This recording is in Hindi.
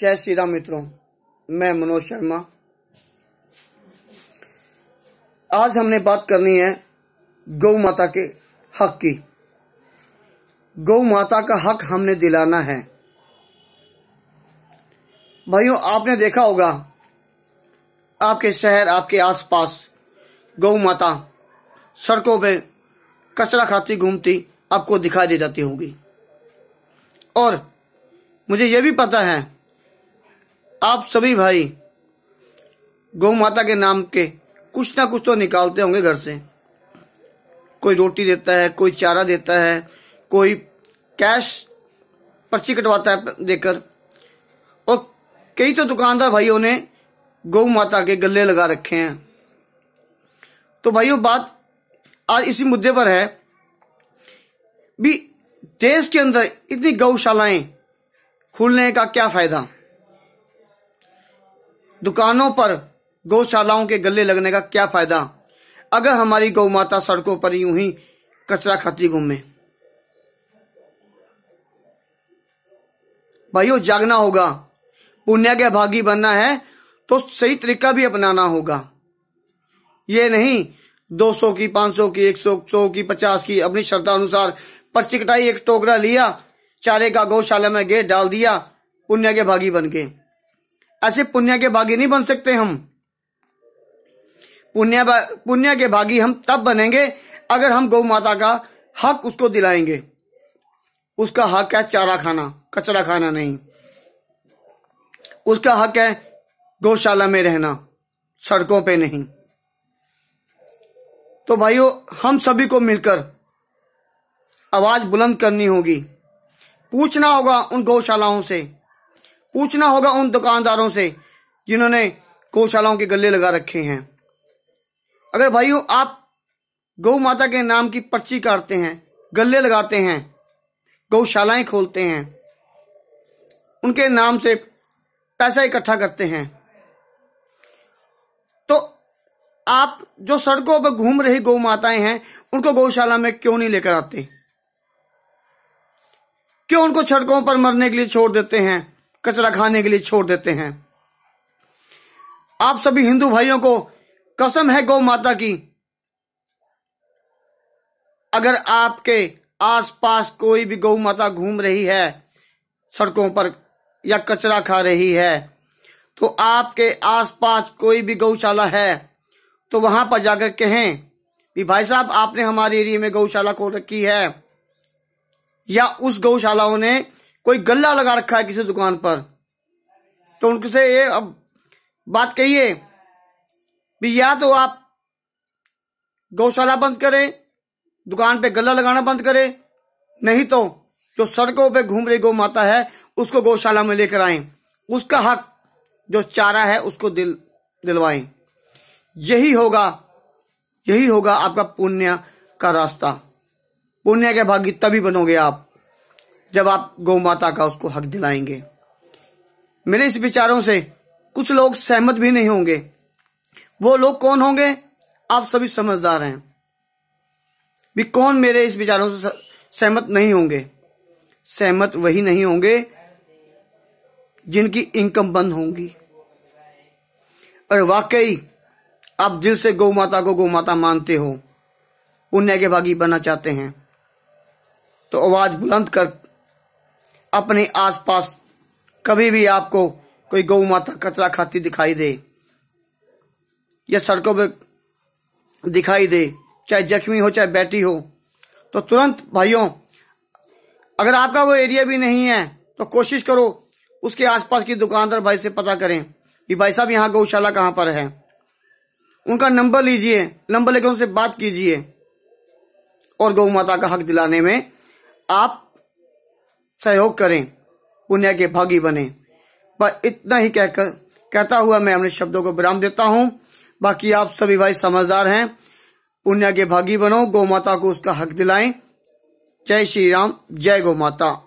जय श्री राम मित्रों मैं मनोज शर्मा आज हमने बात करनी है गौ माता के हक की गौ माता का हक हमने दिलाना है भाइयों आपने देखा होगा आपके शहर आपके आसपास गौ माता सड़कों पे कचरा खाती घूमती आपको दिखाई दे जाती होगी और मुझे यह भी पता है आप सभी भाई गौ माता के नाम के कुछ ना कुछ तो निकालते होंगे घर से कोई रोटी देता है कोई चारा देता है कोई कैश पर्ची कटवाता है देकर और कई तो दुकानदार भाइयों ने गौ माता के गले लगा रखे हैं तो भाइयों बात आज इसी मुद्दे पर है भी देश के अंदर इतनी गौशालाएं खुलने का क्या फायदा दुकानों पर गौशालाओं के गले लगने का क्या फायदा अगर हमारी गौ माता सड़कों पर यूं ही कचरा खाती घूमे भाइयों जागना होगा पुण्य के भागी बनना है तो सही तरीका भी अपनाना होगा ये नहीं 200 की 500 की 100 सौ की 50 की अपनी अनुसार पर्ची कटाई एक टोकरा लिया चारे का गौशाला में गेट डाल दिया पुण्य के भागी बन के ऐसे पुण्य के भागी नहीं बन सकते हम पुण्य पुण्य के भागी हम तब बनेंगे अगर हम गौ माता का हक उसको दिलाएंगे उसका हक है चारा खाना कचरा खाना नहीं उसका हक है गौशाला में रहना सड़कों पे नहीं तो भाइयों हम सभी को मिलकर आवाज बुलंद करनी होगी पूछना होगा उन गौशालाओं से पूछना होगा उन दुकानदारों से जिन्होंने गौशालाओं के गले लगा रखे हैं अगर भाइयों आप गौ माता के नाम की पर्ची काटते हैं गले लगाते हैं गौशालाएं खोलते हैं उनके नाम से पैसा इकट्ठा करते हैं तो आप जो सड़कों पर घूम रही गौ माताएं हैं उनको गौशाला में क्यों नहीं लेकर आते क्यों उनको सड़कों पर मरने के लिए छोड़ देते हैं कचरा खाने के लिए छोड़ देते हैं आप सभी हिंदू भाइयों को कसम है गौ माता की अगर आपके आसपास कोई भी गौ माता घूम रही है सड़कों पर या कचरा खा रही है तो आपके आसपास कोई भी गौशाला है तो वहां पर जाकर कहें कि भाई साहब आपने हमारे एरिया में गौशाला खोल रखी है या उस गौशालाओं ने कोई गल्ला लगा रखा है किसी दुकान पर तो उनसे ये अब बात कहिए भी या तो आप गौशाला बंद करें दुकान पे गल्ला लगाना बंद करें नहीं तो जो सड़कों पे घूम रही गौ माता है उसको गौशाला में लेकर आए उसका हक जो चारा है उसको दिल दिलवाए यही होगा यही होगा आपका पुण्य का रास्ता पुण्य के भागी तभी बनोगे आप जब आप गौ माता का उसको हक दिलाएंगे मेरे इस विचारों से कुछ लोग सहमत भी नहीं होंगे वो लोग कौन होंगे आप सभी समझदार हैं भी कौन मेरे इस विचारों से सहमत नहीं होंगे सहमत वही नहीं होंगे जिनकी इनकम बंद होंगी और वाकई आप दिल से गौ माता को गौ माता मानते हो उन्हें के भागी बनना चाहते हैं तो आवाज बुलंद कर अपने आसपास कभी भी आपको कोई गौ माता कचरा खाती दिखाई दे या सड़कों पर दिखाई दे चाहे जख्मी हो चाहे बैठी हो तो तुरंत भाइयों अगर आपका वो एरिया भी नहीं है तो कोशिश करो उसके आसपास की दुकानदार भाई से पता करें कि भाई साहब यहाँ गौशाला कहाँ पर है उनका नंबर लीजिए नंबर लेकर उनसे बात कीजिए और गौ माता का हक दिलाने में आप सहयोग करें पुण्य के भागी बने पर इतना ही कहकर कहता हुआ मैं अपने शब्दों को विराम देता हूँ बाकी आप सभी भाई समझदार हैं पुण्य के भागी बनो गौ माता को उसका हक दिलाएं जय श्री राम जय गौ माता